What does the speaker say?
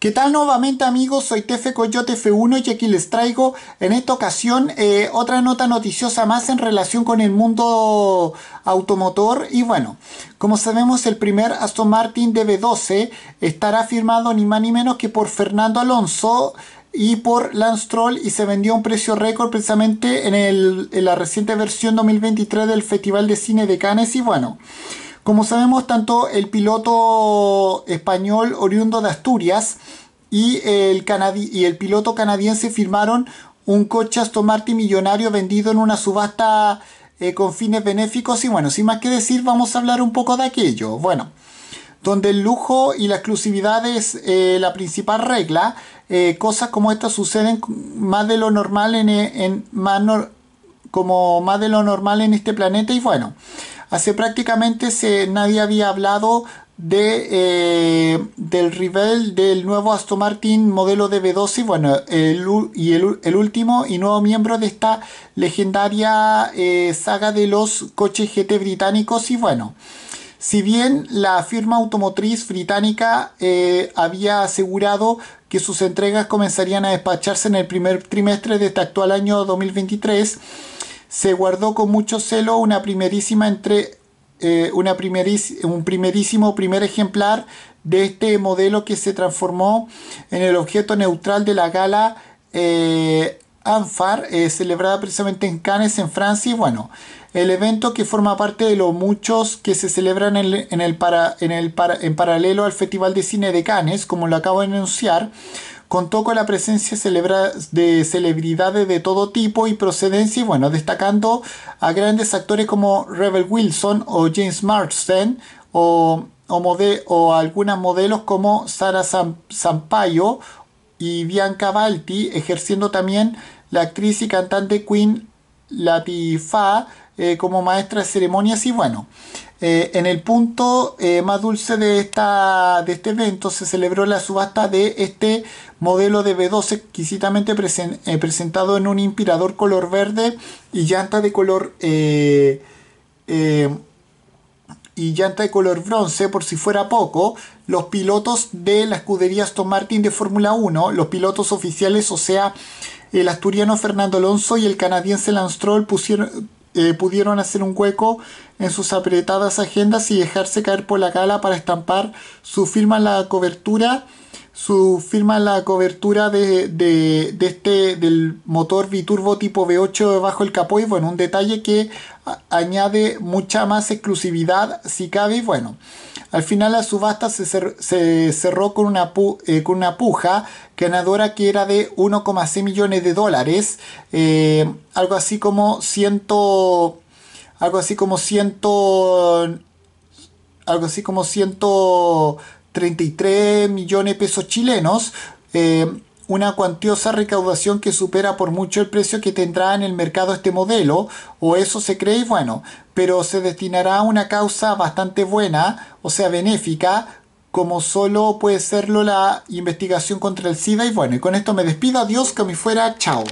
¿Qué tal nuevamente amigos? Soy Tefe Coyote F1 y aquí les traigo en esta ocasión eh, otra nota noticiosa más en relación con el mundo automotor y bueno, como sabemos el primer Aston Martin DB12 estará firmado ni más ni menos que por Fernando Alonso y por Lance Troll y se vendió a un precio récord precisamente en, en la reciente versión 2023 del Festival de Cine de Cannes y bueno... Como sabemos, tanto el piloto español oriundo de Asturias y el, piloto canadiense firmaron un coche Aston Martin millonario vendido en una subasta eh, con fines benéficos y bueno, sin más que decir vamos a hablar un poco de aquello. Bueno, donde el lujo y la exclusividad es eh, la principal regla, eh, cosas como estas suceden más de lo normal en, en como más de lo normal en este planeta y bueno, Hace prácticamente se, nadie había hablado eh, del rival del nuevo Aston Martin modelo de V12 bueno, el, y el, último y nuevo miembro de esta legendaria eh, saga de los coches GT británicos y bueno. Si bien la firma automotriz británica eh, había asegurado que sus entregas comenzarían a despacharse en el primer trimestre de este actual año 2023, se guardó con mucho celo una primerísima entre eh, una un primerísimo primer ejemplar de este modelo que se transformó en el objeto neutral de la gala eh, ANFAR, eh, celebrada precisamente en Cannes, en Francia. Y bueno, el evento que forma parte de los muchos que se celebran en para, en, el en paralelo al Festival de Cine de Cannes, como lo acabo de anunciar, Contó con la presencia de celebridades de todo tipo y procedencia, y bueno, destacando a grandes actores como Rebel Wilson o James Marsden o, o, o algunas modelos como Sara Sampaio y Bianca Balti, ejerciendo también la actriz y cantante Queen Latifah eh, como maestra de ceremonias y bueno. Eh, en el punto eh, más dulce de, esta, de este evento se celebró la subasta de este modelo de B12 exquisitamente eh, presentado en un inspirador color verde y llanta de color y llanta de color bronce, por si fuera poco, los pilotos de la escudería Aston Martin de Fórmula 1, los pilotos oficiales, o sea, el asturiano Fernando Alonso y el canadiense Lance Stroll pusieron, eh, pudieron hacer un hueco en sus apretadas agendas y dejarse caer por la cala para estampar su firma en la cobertura su firma en la cobertura de, este del motor biturbo tipo V8 bajo el capó y bueno un detalle que añade mucha más exclusividad si cabe y bueno al final la subasta se, cerró con una, eh, con una puja ganadora que era de 1,6 millones de dólares, eh, algo así como 100, algo así como 100, algo así como 133 millones de pesos chilenos. Eh, una cuantiosa recaudación que supera por mucho el precio que tendrá en el mercado este modelo, o eso se cree y bueno, pero se destinará a una causa bastante buena, o sea, benéfica, como solo puede serlo la investigación contra el SIDA y bueno, y con esto me despido, adiós, que me fuera, chao.